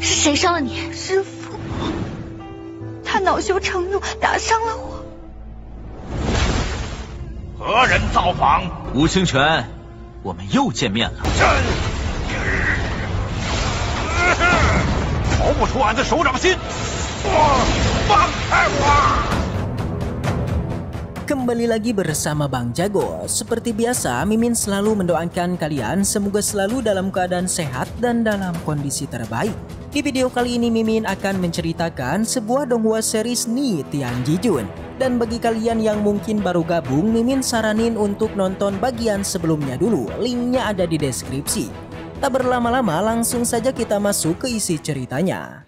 是谁伤了你？师父，他恼羞成怒，打伤了我。何人造访？吴清泉，我们又见面了。真。逃不出俺的手掌心。放放开我！Kembali lagi bersama Bang Jago. Seperti biasa, Mimin selalu mendoakan kalian semoga selalu dalam keadaan sehat dan dalam kondisi terbaik. Di video kali ini Mimin akan menceritakan sebuah donghua series Ni Tian Jijun. Dan bagi kalian yang mungkin baru gabung, Mimin saranin untuk nonton bagian sebelumnya dulu. Linknya ada di deskripsi. Tak berlama-lama, langsung saja kita masuk ke isi ceritanya.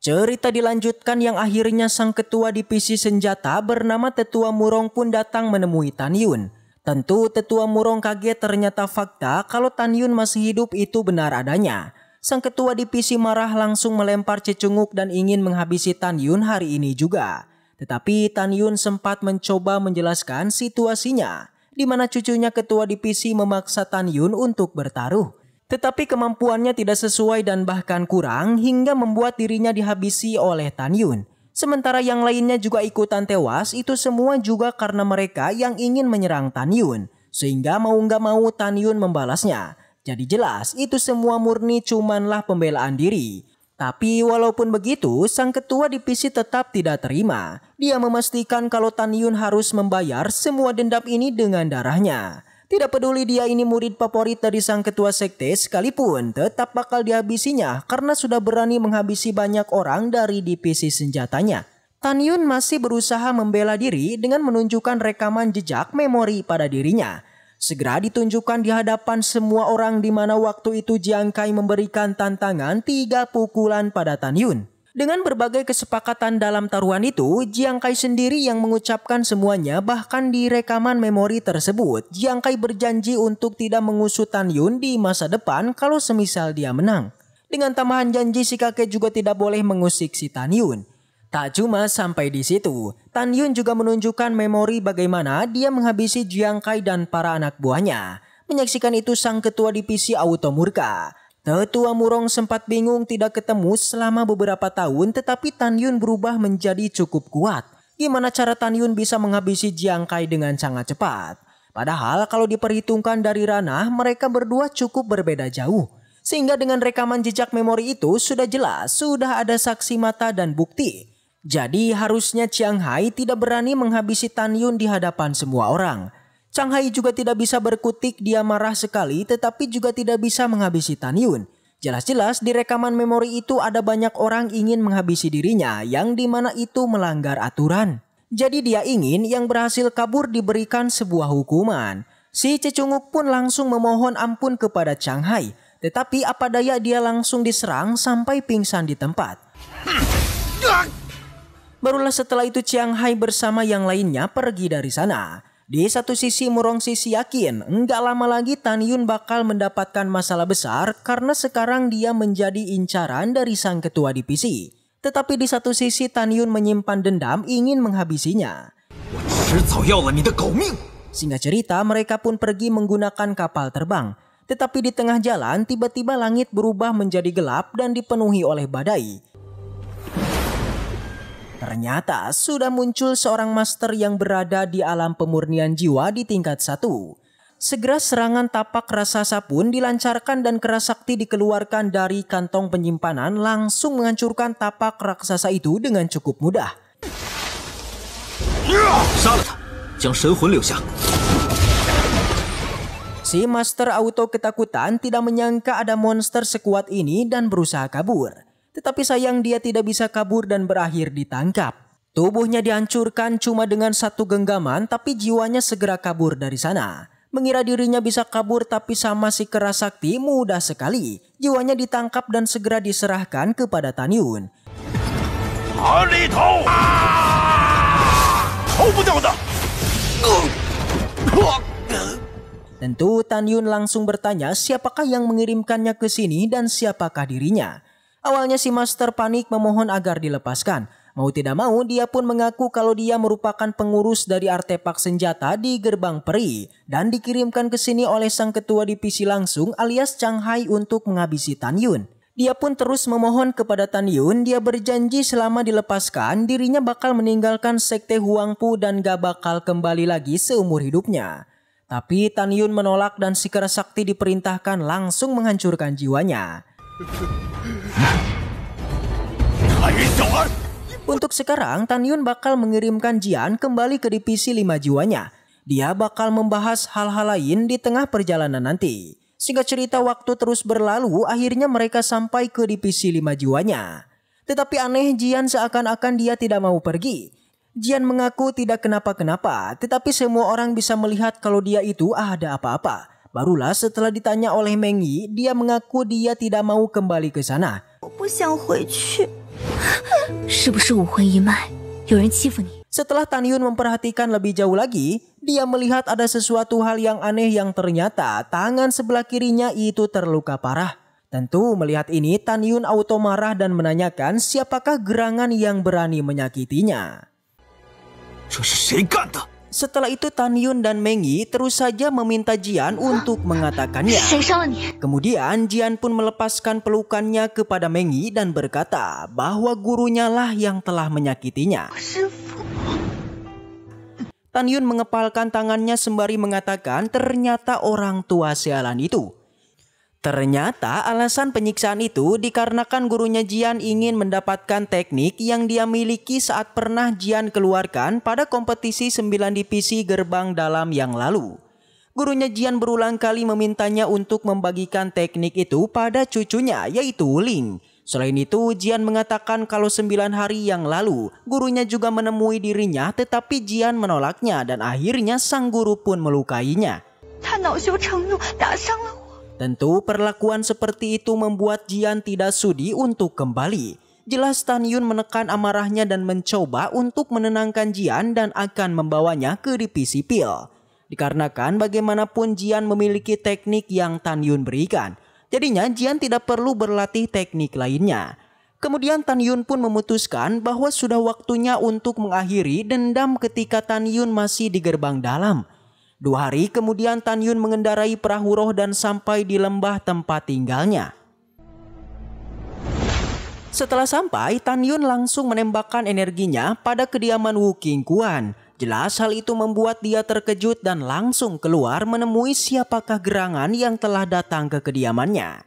Cerita dilanjutkan yang akhirnya sang ketua divisi senjata bernama Tetua Murong pun datang menemui Tan Yun. Tentu Tetua Murong kaget ternyata fakta kalau Tan Yun masih hidup itu benar adanya. Sang ketua divisi marah langsung melempar cecunguk dan ingin menghabisi Tan Yun hari ini juga. Tetapi Tan Yun sempat mencoba menjelaskan situasinya, di mana cucunya ketua divisi memaksa Tan Yun untuk bertaruh. Tetapi kemampuannya tidak sesuai dan bahkan kurang hingga membuat dirinya dihabisi oleh Tan Yun. Sementara yang lainnya juga ikutan tewas, itu semua juga karena mereka yang ingin menyerang Tan Yun. Sehingga mau nggak mau Tan Yun membalasnya. Jadi jelas itu semua murni cumanlah pembelaan diri. Tapi walaupun begitu, sang ketua divisi tetap tidak terima. Dia memastikan kalau Tan Yun harus membayar semua dendam ini dengan darahnya. Tidak peduli dia ini murid favorit dari sang ketua sekte sekalipun tetap bakal dihabisinya karena sudah berani menghabisi banyak orang dari divisi senjatanya. Tan Yun masih berusaha membela diri dengan menunjukkan rekaman jejak memori pada dirinya. Segera ditunjukkan di hadapan semua orang di mana waktu itu Jiang Kai memberikan tantangan tiga pukulan pada Tan Yun. Dengan berbagai kesepakatan dalam taruhan itu, Jiang Kai sendiri yang mengucapkan semuanya bahkan di rekaman memori tersebut. Jiang Kai berjanji untuk tidak mengusut Tan Yun di masa depan kalau semisal dia menang. Dengan tambahan janji si kakek juga tidak boleh mengusik si Tan Yun. Tak cuma sampai di situ, Tan Yun juga menunjukkan memori bagaimana dia menghabisi Jiang Kai dan para anak buahnya. Menyaksikan itu sang ketua divisi Auto Murka. Tetua Murong sempat bingung tidak ketemu selama beberapa tahun tetapi Tan Yun berubah menjadi cukup kuat. Gimana cara Tan Yun bisa menghabisi Jiang Kai dengan sangat cepat? Padahal kalau diperhitungkan dari ranah mereka berdua cukup berbeda jauh. Sehingga dengan rekaman jejak memori itu sudah jelas sudah ada saksi mata dan bukti. Jadi harusnya Chiang Hai tidak berani menghabisi Tan Yun di hadapan semua orang. Chang Hai juga tidak bisa berkutik dia marah sekali tetapi juga tidak bisa menghabisi Tan Yun. Jelas-jelas di rekaman memori itu ada banyak orang ingin menghabisi dirinya yang dimana itu melanggar aturan. Jadi dia ingin yang berhasil kabur diberikan sebuah hukuman. Si Cecunguk pun langsung memohon ampun kepada Chang Hai. Tetapi apa daya dia langsung diserang sampai pingsan di tempat. Barulah setelah itu Chiang Hai bersama yang lainnya pergi dari sana. Di satu sisi Murong Sisi yakin nggak lama lagi Tan Yun bakal mendapatkan masalah besar karena sekarang dia menjadi incaran dari sang ketua divisi. Tetapi di satu sisi Tan Yun menyimpan dendam ingin menghabisinya. Sehingga cerita mereka pun pergi menggunakan kapal terbang. Tetapi di tengah jalan tiba-tiba langit berubah menjadi gelap dan dipenuhi oleh badai. Ternyata sudah muncul seorang master yang berada di alam pemurnian jiwa di tingkat satu. Segera serangan tapak raksasa pun dilancarkan dan kerasakti dikeluarkan dari kantong penyimpanan langsung menghancurkan tapak raksasa itu dengan cukup mudah. Si Master Auto ketakutan tidak menyangka ada monster sekuat ini dan berusaha kabur. Tetapi sayang dia tidak bisa kabur dan berakhir ditangkap. Tubuhnya dihancurkan cuma dengan satu genggaman tapi jiwanya segera kabur dari sana. Mengira dirinya bisa kabur tapi sama si kerasakti mudah sekali. Jiwanya ditangkap dan segera diserahkan kepada Taniun. Tentu Tanyun langsung bertanya siapakah yang mengirimkannya ke sini dan siapakah dirinya. Awalnya si master panik memohon agar dilepaskan. Mau tidak mau dia pun mengaku kalau dia merupakan pengurus dari artefak senjata di gerbang peri dan dikirimkan ke sini oleh sang ketua divisi langsung alias Chang Hai untuk menghabisi Tan Yun. Dia pun terus memohon kepada Tan Yun, dia berjanji selama dilepaskan dirinya bakal meninggalkan sekte Huang Pu dan gak bakal kembali lagi seumur hidupnya. Tapi Tan Yun menolak dan si Kera Sakti diperintahkan langsung menghancurkan jiwanya. Untuk sekarang, Tan Yun bakal mengirimkan Jian kembali ke divisi Lima jiwanya. Dia bakal membahas hal-hal lain di tengah perjalanan nanti. Sehingga cerita waktu terus berlalu, akhirnya mereka sampai ke divisi Lima jiwanya. Tetapi aneh Jian seakan-akan dia tidak mau pergi. Jian mengaku tidak kenapa-kenapa, tetapi semua orang bisa melihat kalau dia itu ada apa-apa. Barulah setelah ditanya oleh Meng Yi, dia mengaku dia tidak mau kembali ke sana. Setelah Tan Yun memperhatikan lebih jauh lagi, dia melihat ada sesuatu hal yang aneh yang ternyata tangan sebelah kirinya itu terluka parah. Tentu melihat ini Tan Yun auto marah dan menanyakan siapakah gerangan yang berani menyakitinya. Setelah itu Tan Yun dan Mengi terus saja meminta Jian untuk mengatakannya. Kemudian Jian pun melepaskan pelukannya kepada Mengi dan berkata bahwa gurunya lah yang telah menyakitinya. Tan Yun mengepalkan tangannya sembari mengatakan ternyata orang tua sialan itu Ternyata alasan penyiksaan itu dikarenakan gurunya Jian ingin mendapatkan teknik yang dia miliki saat pernah Jian keluarkan pada kompetisi 9 divisi gerbang dalam yang lalu. Gurunya Jian berulang kali memintanya untuk membagikan teknik itu pada cucunya yaitu Ling. Selain itu, Jian mengatakan kalau 9 hari yang lalu, gurunya juga menemui dirinya tetapi Jian menolaknya dan akhirnya sang guru pun melukainya. Tentu perlakuan seperti itu membuat Jian tidak sudi untuk kembali. Jelas Tan Yun menekan amarahnya dan mencoba untuk menenangkan Jian dan akan membawanya ke divisi pil. Dikarenakan bagaimanapun Jian memiliki teknik yang Tan Yun berikan. Jadinya Jian tidak perlu berlatih teknik lainnya. Kemudian Tan Yun pun memutuskan bahwa sudah waktunya untuk mengakhiri dendam ketika Tan Yun masih di gerbang dalam. Dua hari kemudian Tan Yun mengendarai perahu roh dan sampai di lembah tempat tinggalnya. Setelah sampai, Tan Yun langsung menembakkan energinya pada kediaman Wu King Kuan. Jelas hal itu membuat dia terkejut dan langsung keluar menemui siapakah gerangan yang telah datang ke kediamannya.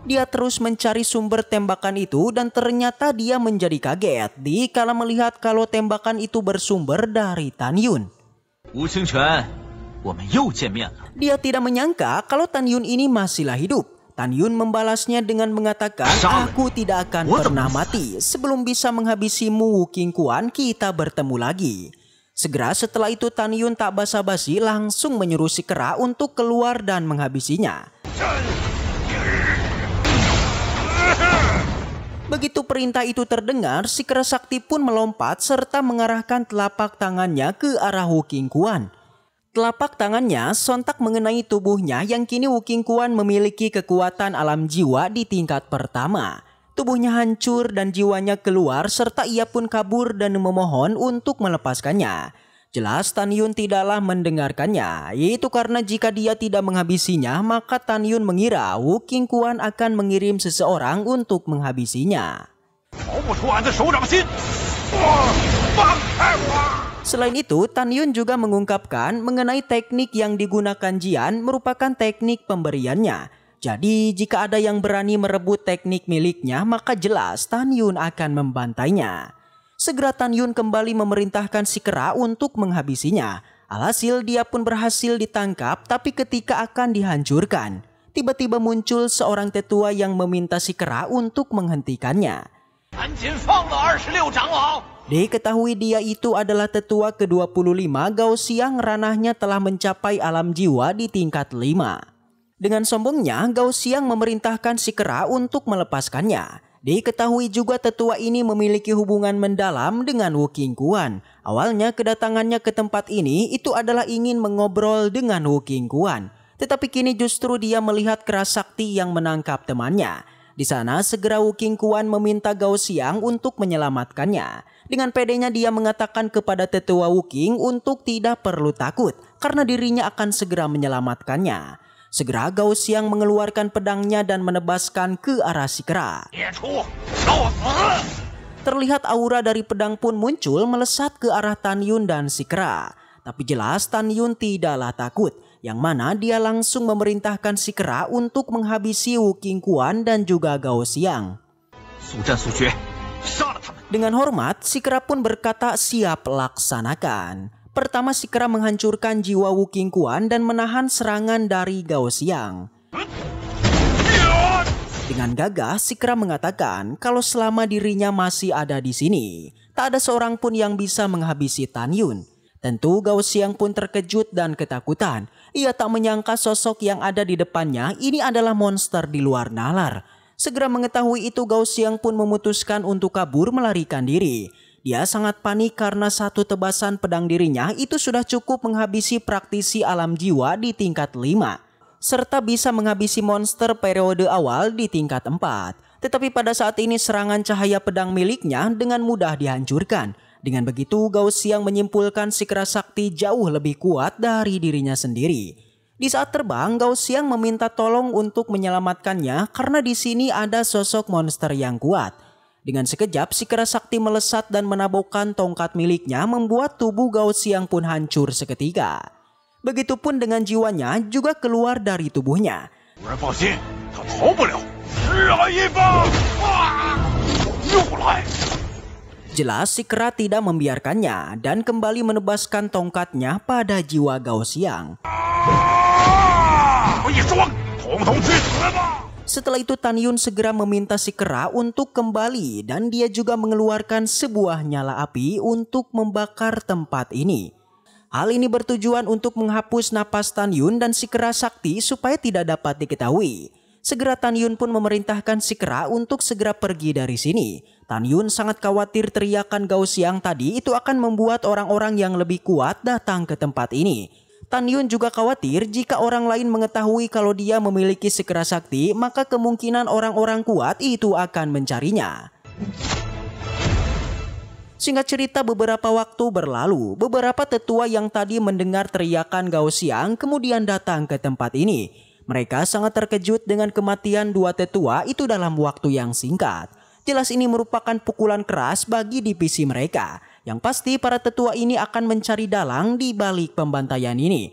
Dia terus mencari sumber tembakan itu dan ternyata dia menjadi kaget di kala melihat kalau tembakan itu bersumber dari Tan Yun. dia tidak menyangka kalau Tan Yun ini masihlah hidup. Tan Yun membalasnya dengan mengatakan, Aku tidak akan pernah mati. Sebelum bisa menghabisimu Wu Kuan kita bertemu lagi. Segera setelah itu Tan Yun tak basa-basi langsung menyuruh si kera untuk keluar dan menghabisinya. Begitu perintah itu terdengar, si Keresakti pun melompat serta mengarahkan telapak tangannya ke arah Wuking Kuan. Telapak tangannya sontak mengenai tubuhnya yang kini Wuking Kuan memiliki kekuatan alam jiwa di tingkat pertama. Tubuhnya hancur dan jiwanya keluar serta ia pun kabur dan memohon untuk melepaskannya. Jelas Tan Yun tidaklah mendengarkannya. Itu karena jika dia tidak menghabisinya, maka Tan Yun mengira Wu King Kuan akan mengirim seseorang untuk menghabisinya. Selain itu, Tan Yun juga mengungkapkan mengenai teknik yang digunakan Jian merupakan teknik pemberiannya. Jadi jika ada yang berani merebut teknik miliknya, maka jelas Tan Yun akan membantainya segera Tan Yun kembali memerintahkan si kera untuk menghabisinya. Alhasil dia pun berhasil ditangkap tapi ketika akan dihancurkan, tiba-tiba muncul seorang tetua yang meminta si kera untuk menghentikannya. Diketahui dia itu adalah tetua ke-25 Gao Siang ranahnya telah mencapai alam jiwa di tingkat 5. Dengan sombongnya, Gao Siang memerintahkan si kera untuk melepaskannya. Diketahui juga tetua ini memiliki hubungan mendalam dengan Wu Kuan. Awalnya kedatangannya ke tempat ini itu adalah ingin mengobrol dengan Wu Kuan. Tetapi kini justru dia melihat sakti yang menangkap temannya. Di sana segera Wu Kuan meminta Gao Xiang untuk menyelamatkannya. Dengan pedenya dia mengatakan kepada tetua Wu Qing untuk tidak perlu takut karena dirinya akan segera menyelamatkannya. Segera Gao yang mengeluarkan pedangnya dan menebaskan ke arah si kera. Terlihat aura dari pedang pun muncul melesat ke arah Tan Yun dan si kera. Tapi jelas Tan Yun tidaklah takut, yang mana dia langsung memerintahkan si kera untuk menghabisi Wu King Kuan dan juga Gao Siang. Dengan hormat, si kera pun berkata siap laksanakan. Pertama Sikra menghancurkan jiwa Wu King Kuan dan menahan serangan dari Gao Xiang. Dengan gagah, Sikra mengatakan kalau selama dirinya masih ada di sini, tak ada seorang pun yang bisa menghabisi Tan Yun. Tentu Gao Xiang pun terkejut dan ketakutan. Ia tak menyangka sosok yang ada di depannya ini adalah monster di luar nalar. Segera mengetahui itu Gao Xiang pun memutuskan untuk kabur melarikan diri. Dia sangat panik karena satu tebasan pedang dirinya itu sudah cukup menghabisi praktisi alam jiwa di tingkat 5 serta bisa menghabisi monster periode awal di tingkat 4. Tetapi pada saat ini serangan cahaya pedang miliknya dengan mudah dihancurkan. Dengan begitu Gauss yang menyimpulkan kera Sakti jauh lebih kuat dari dirinya sendiri. Di saat terbang, Gauss yang meminta tolong untuk menyelamatkannya karena di sini ada sosok monster yang kuat. Dengan sekejap, si kera sakti melesat dan menabokkan tongkat miliknya membuat tubuh Gao Siang pun hancur seketika. Begitupun dengan jiwanya juga keluar dari tubuhnya. Jelas si kera tidak membiarkannya dan kembali menebaskan tongkatnya pada jiwa Gao Siang. Ah! Setelah itu Tan Yun segera meminta si kera untuk kembali dan dia juga mengeluarkan sebuah nyala api untuk membakar tempat ini. Hal ini bertujuan untuk menghapus napas Tan Yun dan si kera sakti supaya tidak dapat diketahui. Segera Tan Yun pun memerintahkan si kera untuk segera pergi dari sini. Tan Yun sangat khawatir teriakan Gao Siang tadi itu akan membuat orang-orang yang lebih kuat datang ke tempat ini. Tan Yun juga khawatir jika orang lain mengetahui kalau dia memiliki sekera sakti, maka kemungkinan orang-orang kuat itu akan mencarinya. Singkat cerita beberapa waktu berlalu, beberapa tetua yang tadi mendengar teriakan Gao Xiang kemudian datang ke tempat ini. Mereka sangat terkejut dengan kematian dua tetua itu dalam waktu yang singkat. Jelas ini merupakan pukulan keras bagi divisi mereka. Yang pasti para tetua ini akan mencari dalang di balik pembantaian ini.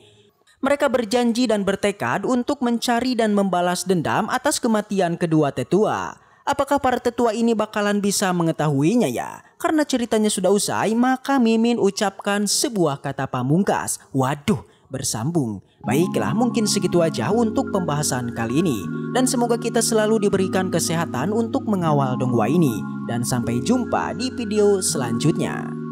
Mereka berjanji dan bertekad untuk mencari dan membalas dendam atas kematian kedua tetua. Apakah para tetua ini bakalan bisa mengetahuinya ya? Karena ceritanya sudah usai, maka Mimin ucapkan sebuah kata pamungkas. Waduh, bersambung. Baiklah, mungkin segitu aja untuk pembahasan kali ini. Dan semoga kita selalu diberikan kesehatan untuk mengawal donghua ini. Dan sampai jumpa di video selanjutnya.